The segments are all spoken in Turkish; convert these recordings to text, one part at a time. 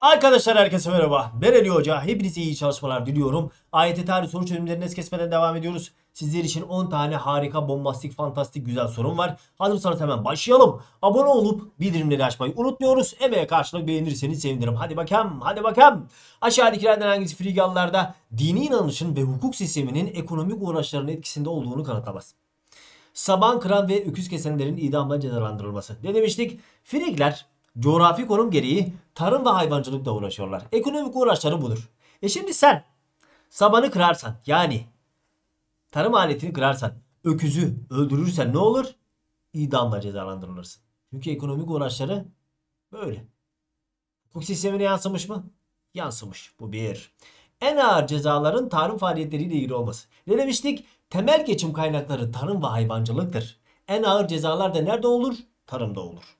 Arkadaşlar herkese merhaba. Bereli Hoca. Hepinize iyi çalışmalar diliyorum. AYT tarih soru çözümlerini es kesmeden devam ediyoruz. Sizler için 10 tane harika, bombastik, fantastik, güzel sorum var. Hazırsanız hemen başlayalım. Abone olup bildirimleri açmayı unutmuyoruz. Emeğe karşılık beğenirseniz sevinirim. Hadi bakalım, hadi bakalım. Aşağıdakilerden hangisi Frigalılarda dini inanışın ve hukuk sisteminin ekonomik uğraşlarının etkisinde olduğunu kanıtlamaz? Saban kıran ve öküz kesenlerin idamla cezalandırılması. Ne demiştik? Frigler coğrafi konum gereği tarım ve hayvancılıkla uğraşıyorlar. Ekonomik uğraşları budur. E şimdi sen sabanı kırarsan yani tarım aletini kırarsan öküzü öldürürsen ne olur? İdamla cezalandırılırsın. Çünkü ekonomik uğraşları böyle. Hukuk sistemine yansımış mı? Yansımış. Bu bir. En ağır cezaların tarım faaliyetleriyle ilgili olması. Ne demiştik? Temel geçim kaynakları tarım ve hayvancılıktır. En ağır cezalar da nerede olur? Tarımda olur.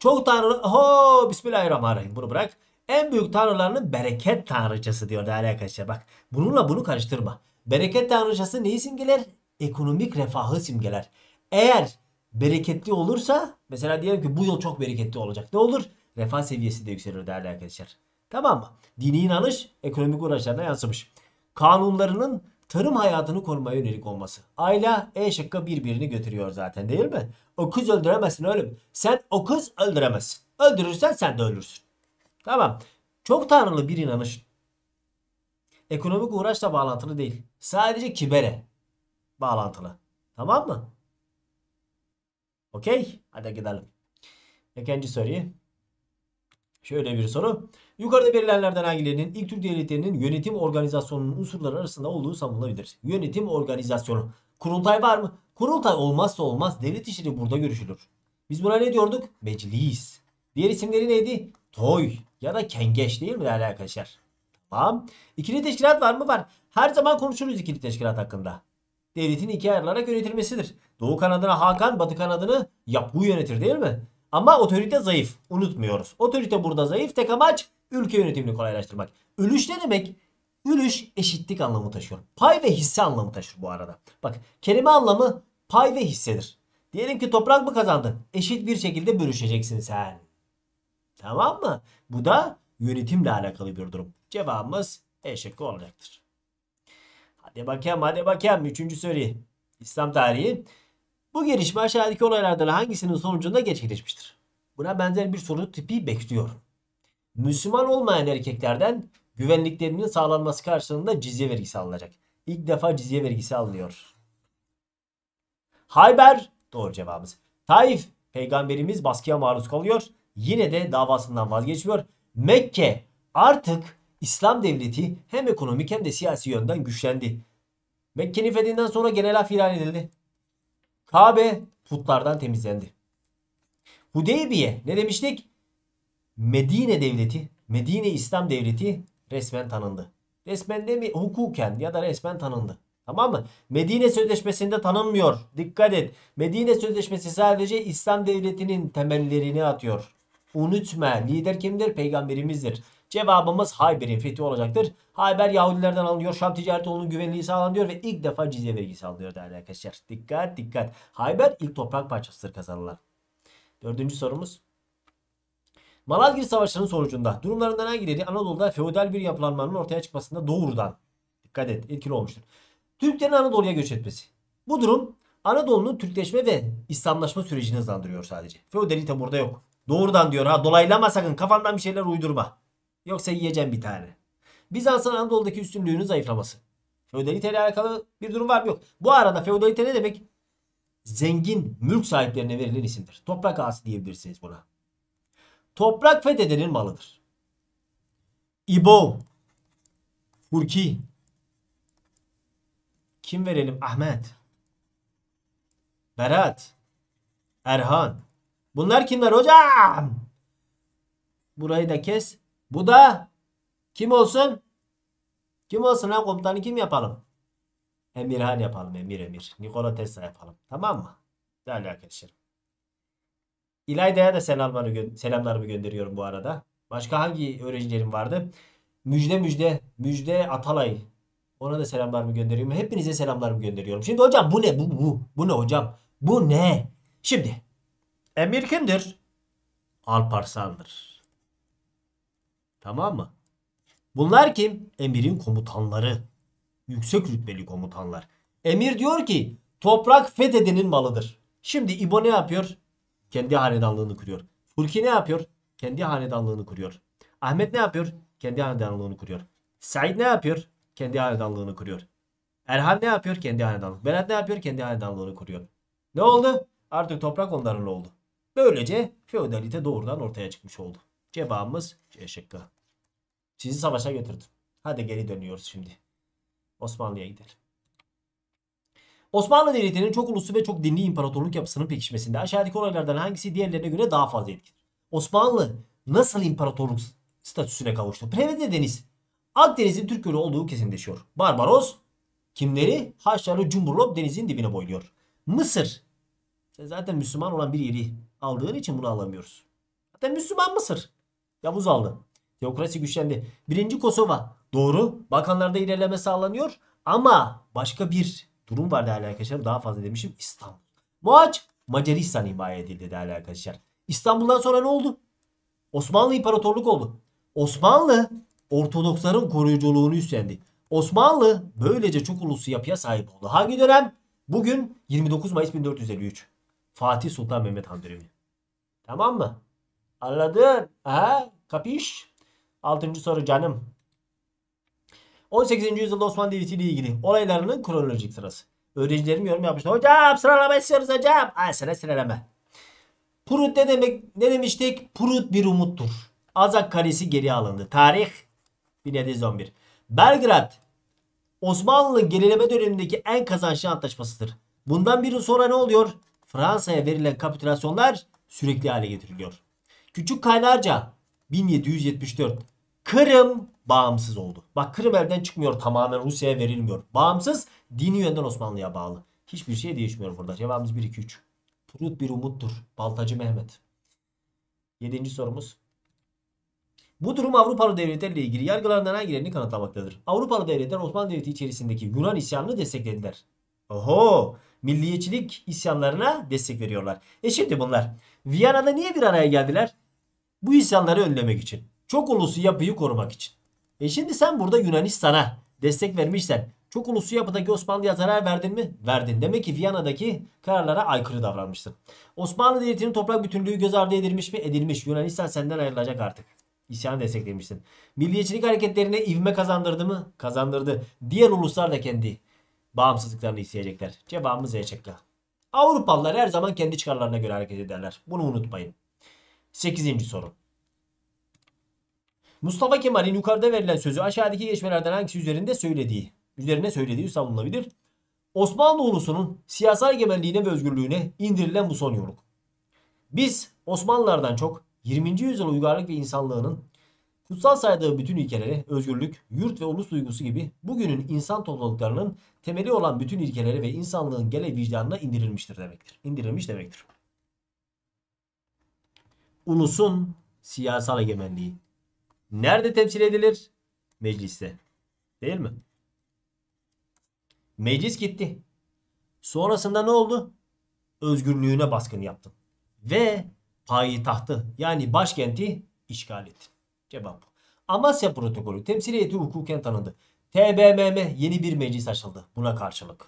Çok tanrı... Ho Bismillahirrahmanirrahim. Bunu bırak. En büyük tanrılarının bereket tanrıçası diyor değerli arkadaşlar. Bak bununla bunu karıştırma. Bereket tanrıçası neyi simgeler? Ekonomik refahı simgeler. Eğer bereketli olursa mesela diyelim ki bu yıl çok bereketli olacak. Ne olur? Refah seviyesi de yükselir değerli arkadaşlar. Tamam mı? Dini inanış ekonomik uğraşlarına yansımış. Kanunlarının tarım hayatını korumaya yönelik olması. Ayla E şıkkı birbirini götürüyor zaten değil mi? O kız öldüremezsin öyle mi? Sen o kız öldüremezsin. Öldürürsen sen de ölürsün. Tamam. Çok tanrılı bir inanış. Ekonomik uğraşla bağlantılı değil. Sadece kibere bağlantılı. Tamam mı? Okey. Hadi gidelim. İkinci soruyu. Şöyle bir soru. Yukarıda verilenlerden hangilerinin ilk Türk devletlerinin yönetim organizasyonunun unsurları arasında olduğu savunulabilir? Yönetim organizasyonu. Kurultay var mı? Kurultay olmazsa olmaz. Devlet işleri burada görüşülür. Biz buna ne diyorduk? Meclis. Diğer isimleri neydi? Toy ya da kengeş değil mi değerli arkadaşlar? Tamam. İkili teşkilat var mı? Var. Her zaman konuşuruz ikili teşkilat hakkında. Devletin iki ayarlanarak yönetilmesidir. Doğu Kanadını Hakan, batı kanadını Yapgu yönetir değil mi? Ama otorite zayıf. Unutmuyoruz. Otorite burada zayıf. Tek amaç ülke yönetimini kolaylaştırmak. Ülüş ne demek? Ülüş eşitlik anlamı taşıyor. Pay ve hisse anlamı taşır bu arada. Bak kelime anlamı pay ve hissedir. Diyelim ki toprak mı kazandın? Eşit bir şekilde bölüşeceksin sen. Tamam mı? Bu da yönetimle alakalı bir durum. Cevabımız E şıkkı olacaktır. Hadi bakayım hadi bakayım. Üçüncü soru. İslam tarihi. Bu gelişme aşağıdaki olaylardan hangisinin sonucunda gerçekleşmiştir? Buna benzer bir soru tipi bekliyor. Müslüman olmayan erkeklerden güvenliklerinin sağlanması karşılığında cizye vergisi alınacak. İlk defa cizye vergisi alınıyor. Hayber doğru cevabımız. Taif peygamberimiz baskıya maruz kalıyor. Yine de davasından vazgeçmiyor. Mekke artık İslam devleti hem ekonomik hem de siyasi yönden güçlendi. Mekke'nin fethinden sonra genel af ilan edildi. Kabe putlardan temizlendi. Hudeybiye ne demiştik? Medine devleti, Medine İslam devleti resmen tanındı. Resmen de mi hukuken ya da resmen tanındı. Tamam mı? Medine Sözleşmesi'nde tanınmıyor. Dikkat et. Medine Sözleşmesi sadece İslam devletinin temellerini atıyor. Unutma lider kimdir? Peygamberimizdir. Cevabımız Hayber'in fethi olacaktır. Hayber Yahudilerden alınıyor. Şam ticareti onun güvenliği sağlanıyor ve ilk defa cizye vergisi alınıyor değerli arkadaşlar. Dikkat dikkat. Hayber ilk toprak parçasıdır kazanılan. Dördüncü sorumuz. Malazgirt Savaşı'nın sonucunda durumlarından hangileri Anadolu'da feodal bir yapılanmanın ortaya çıkmasında doğrudan dikkat et etkili olmuştur. Türklerin Anadolu'ya göç etmesi. Bu durum Anadolu'nun Türkleşme ve İslamlaşma sürecini hızlandırıyor sadece. Feodalite burada yok. Doğrudan diyor ha dolaylama sakın kafandan bir şeyler uydurma. Yoksa yiyeceğim bir tane. Bizans'ın Anadolu'daki üstünlüğünün zayıflaması. Feodalite ile alakalı bir durum var mı? Yok. Bu arada feodalite ne demek? Zengin mülk sahiplerine verilen isimdir. Toprak ağası diyebilirsiniz buna. Toprak fethedenin malıdır. İbo, Hurki, kim verelim? Ahmet, Berat, Erhan. Bunlar kimler hocam? Burayı da kes. Bu da kim olsun? Kim olsun ha komutanı kim yapalım? Emirhan yapalım emir emir. Nikola Tesla yapalım. Tamam mı? Değerli arkadaşlarım. İlayda'ya da selamlarımı, gö selamlarımı gönderiyorum bu arada. Başka hangi öğrencilerim vardı? Müjde Müjde. Müjde Atalay. Ona da selamlarımı gönderiyorum. Hepinize selamlarımı gönderiyorum. Şimdi hocam bu ne? Bu, bu, bu ne hocam? Bu ne? Şimdi Emir kimdir? Alparslan'dır. Tamam mı? Bunlar kim? Emir'in komutanları. Yüksek rütbeli komutanlar. Emir diyor ki toprak Fetheden'in malıdır. Şimdi İbo ne yapıyor? Kendi hanedanlığını kuruyor. Fırki ne yapıyor? Kendi hanedanlığını kuruyor. Ahmet ne yapıyor? Kendi hanedanlığını kuruyor. Said ne yapıyor? Kendi hanedanlığını kuruyor. Erhan ne yapıyor? Kendi hanedanlığını. Berat ne yapıyor? Kendi hanedanlığını kuruyor. Ne oldu? Artık toprak onların oldu. Böylece feodalite doğrudan ortaya çıkmış oldu. Cevabımız C şıkkı. Sizi savaşa götürdüm. Hadi geri dönüyoruz şimdi. Osmanlı'ya gidelim. Osmanlı Devleti'nin çok uluslu ve çok dinli imparatorluk yapısının pekişmesinde aşağıdaki olaylardan hangisi diğerlerine göre daha fazla etkili? Osmanlı nasıl imparatorluk statüsüne kavuştu? Prevede Deniz. Akdeniz'in Türk yolu olduğu kesinleşiyor. Barbaros kimleri? Haçlı Cumburlop denizin dibine boyluyor. Mısır. Zaten Müslüman olan bir yeri aldığın için bunu alamıyoruz. Zaten Müslüman Mısır. Yavuz aldı. Teokrasi güçlendi. Birinci Kosova. Doğru. Bakanlarda ilerleme sağlanıyor. Ama başka bir durum var değerli arkadaşlar. Daha fazla demişim. İstanbul. Moaç Macaristan himaye edildi değerli arkadaşlar. İstanbul'dan sonra ne oldu? Osmanlı İmparatorluk oldu. Osmanlı Ortodoksların koruyuculuğunu üstlendi. Osmanlı böylece çok uluslu yapıya sahip oldu. Hangi dönem? Bugün 29 Mayıs 1453. Fatih Sultan Mehmet Han dönemi. Tamam mı? Anladın? Ha? Kapiş? Altıncı soru canım. 18. yüzyılda Osmanlı Devleti ile ilgili olaylarının kronolojik sırası. Öğrencilerim yorum yapmıştı. Hocam sıralama istiyoruz hocam. Ay sana sıralama. Prut ne demek? Ne demiştik? Prut bir umuttur. Azak Kalesi geri alındı. Tarih 1711. Belgrad Osmanlı gerileme dönemindeki en kazançlı antlaşmasıdır. Bundan bir yıl sonra ne oluyor? Fransa'ya verilen kapitülasyonlar sürekli hale getiriliyor. Küçük Kaynarca 1774. Kırım bağımsız oldu. Bak Kırım elden çıkmıyor tamamen Rusya'ya verilmiyor. Bağımsız dini yönden Osmanlı'ya bağlı. Hiçbir şey değişmiyor burada. Cevabımız 1 2 3. Turut bir umuttur. Baltacı Mehmet. Yedinci sorumuz. Bu durum Avrupalı devletlerle ilgili yargılarından hangilerini kanıtlamaktadır? Avrupalı devletler Osmanlı Devleti içerisindeki Yunan isyanını desteklediler. Oho! Milliyetçilik isyanlarına destek veriyorlar. E şimdi bunlar Viyana'da niye bir araya geldiler? Bu isyanları önlemek için. Çok uluslu yapıyı korumak için. E şimdi sen burada Yunanistan'a destek vermişsen çok uluslu yapıdaki Osmanlı'ya zarar verdin mi? Verdin. Demek ki Viyana'daki kararlara aykırı davranmışsın. Osmanlı Devleti'nin toprak bütünlüğü göz ardı edilmiş mi? Edilmiş. Yunanistan senden ayrılacak artık. İsyanı desteklemişsin. Milliyetçilik hareketlerine ivme kazandırdı mı? Kazandırdı. Diğer uluslar da kendi bağımsızlıklarını isteyecekler. Cevabımız E Avrupalılar her zaman kendi çıkarlarına göre hareket ederler. Bunu unutmayın. 8. soru. Mustafa Kemal'in yukarıda verilen sözü aşağıdaki geçmelerden hangisi üzerinde söylediği, üzerine söylediği savunulabilir? Osmanlı ulusunun siyasal egemenliğine ve özgürlüğüne indirilen bu son yoluk. Biz Osmanlılardan çok 20. yüzyıl uygarlık ve insanlığının kutsal saydığı bütün ilkeleri özgürlük, yurt ve ulus duygusu gibi bugünün insan topluluklarının temeli olan bütün ilkeleri ve insanlığın gele vicdanına indirilmiştir demektir. İndirilmiş demektir ulusun siyasal egemenliği. Nerede temsil edilir? Mecliste. Değil mi? Meclis gitti. Sonrasında ne oldu? Özgürlüğüne baskın yaptın. Ve payitahtı yani başkenti işgal ettin. Cevap bu. Amasya protokolü temsil heyeti hukuken tanındı. TBMM yeni bir meclis açıldı buna karşılık.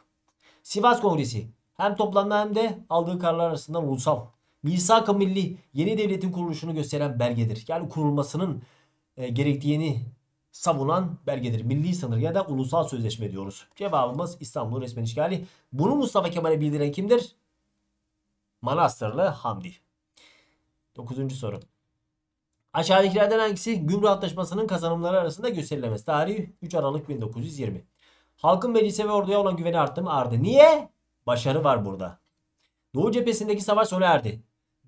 Sivas Kongresi hem toplanma hem de aldığı kararlar arasında ulusal Misak-ı Milli yeni devletin kuruluşunu gösteren belgedir. Yani kurulmasının e, gerektiğini savunan belgedir. Milli sınır ya da ulusal sözleşme diyoruz. Cevabımız İstanbul'un resmen işgali. Bunu Mustafa Kemal'e bildiren kimdir? Manastırlı Hamdi. Dokuzuncu soru. Aşağıdakilerden hangisi Gümrük Antlaşması'nın kazanımları arasında gösterilemez? Tarih 3 Aralık 1920. Halkın meclise ve orduya olan güveni arttı mı? Ardı. Niye? Başarı var burada. Doğu cephesindeki savaş sona erdi.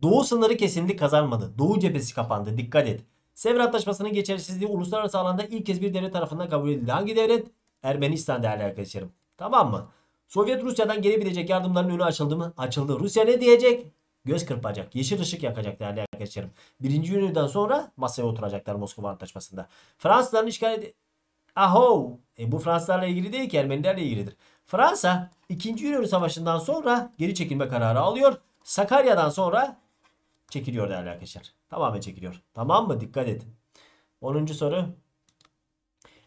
Doğu sınırı kesinlik kazanmadı. Doğu cephesi kapandı. Dikkat et. Sevr Antlaşması'nın geçersizliği uluslararası alanda ilk kez bir devlet tarafından kabul edildi. Hangi devlet? Ermenistan değerli arkadaşlarım. Tamam mı? Sovyet Rusya'dan gelebilecek yardımların önü açıldı mı? Açıldı. Rusya ne diyecek? Göz kırpacak. Yeşil ışık yakacak değerli arkadaşlarım. Birinci günüden sonra masaya oturacaklar Moskova Antlaşması'nda. Fransızların işgal edi... Aho! E bu Fransızlarla ilgili değil ki Ermenilerle ilgilidir. Fransa 2. Yunan Savaşı'ndan sonra geri çekilme kararı alıyor. Sakarya'dan sonra çekiliyor değerli arkadaşlar. Tamamen çekiliyor. Tamam mı? Dikkat edin. 10. soru.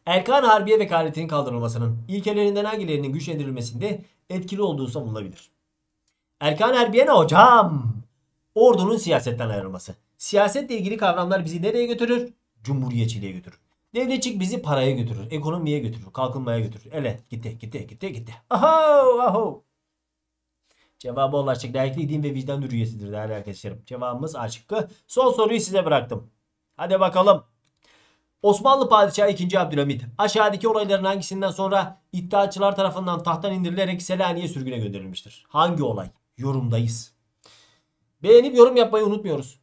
Erkan Harbiye vekaletinin kaldırılmasının ilkelerinden hangilerinin güçlendirilmesinde etkili olduğu savunulabilir? Erkan Harbiye ne hocam? Ordunun siyasetten ayrılması. Siyasetle ilgili kavramlar bizi nereye götürür? Cumhuriyetçiliğe götürür. Devletçik bizi paraya götürür, ekonomiye götürür, kalkınmaya götürür. Ele gitti gitti gitti gitti. Aho aho. Cevabı olan şık layıklı din ve vicdan hürriyetidir değerli arkadaşlarım. Cevabımız A Son soruyu size bıraktım. Hadi bakalım. Osmanlı Padişahı 2. Abdülhamit aşağıdaki olayların hangisinden sonra iddiaçılar tarafından tahttan indirilerek Selanik'e sürgüne gönderilmiştir? Hangi olay? Yorumdayız. Beğenip yorum yapmayı unutmuyoruz.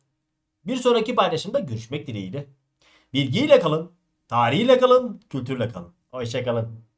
Bir sonraki paylaşımda görüşmek dileğiyle. Bilgiyle kalın, tarihiyle kalın, kültürle kalın. Hoşçakalın.